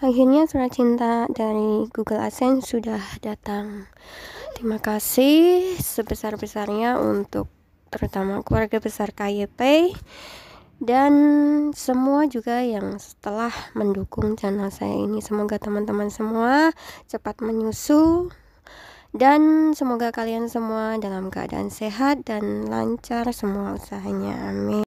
Akhirnya surat cinta dari Google AdSense sudah datang. Terima kasih sebesar-besarnya untuk terutama keluarga besar KYP dan semua juga yang setelah mendukung channel saya ini. Semoga teman-teman semua cepat menyusul dan semoga kalian semua dalam keadaan sehat dan lancar semua usahanya. Amin.